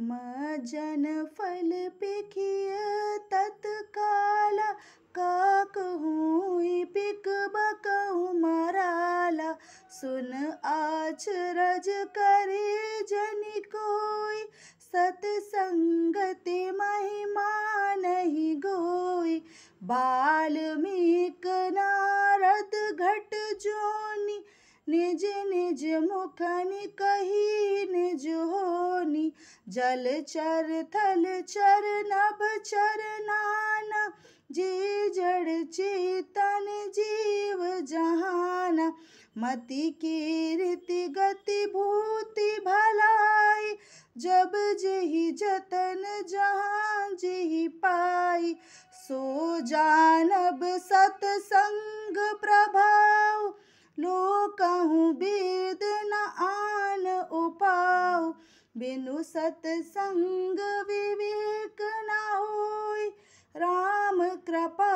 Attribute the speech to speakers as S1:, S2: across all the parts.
S1: मजन फल पिखिय तत्काल काक हुई पिक बकऊ मराला सुन रज करे जन कोई सतसंगति महिमा नहीं गोई बाल्मीक नारद घट जोनी निज निज मुखन कही निज हो मुनि जल चर थल चर नभ चर नान जी जड़ चेतन जीव जहान मति कीर्ति गति भूति भलाई जब जही जतन जहाँ जही पाई सो जानब संग प्रभाव कहूँ भी बिनु सत्संग विवेक न हो राम कृपा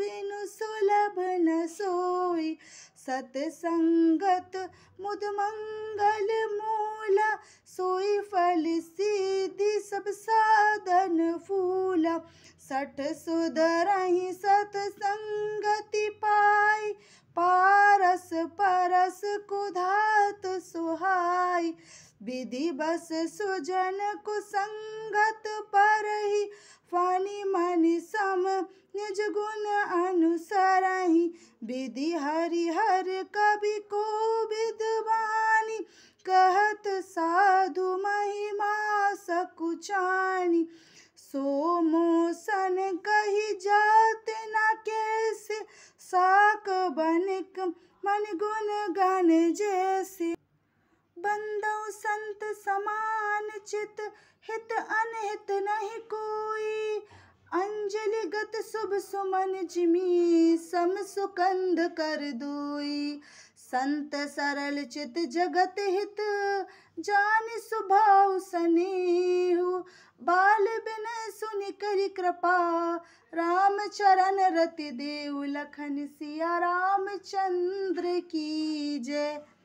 S1: बिनु सुलभ न सोय सत्संगत मुद मंगल मूला सोई फल सीधि सब साधन फूला सठ सुधरही सत्संगति पाई पारस परस कुध जाई विधि बस सुजन कुसंगत पर ही फानी मनी सम निज गुण अनुसरही विधि हरि हर कवि को विद्वानी कहत साधु महिमा सकुचानी सो मोसन कही जात न कैसे साक बनिक मन गुण गण जे बंदौ संत समान चित हित अनहित नहीं कोई अंजलि गत शुभ सुमन जिमी सम सुकंद कर दोई संत सरल चित जगत हित जान स्वभाव सनेहु बाल बिन सुन करी कृपा राम चरण रति देव लखन सिया रामचंद्र की जय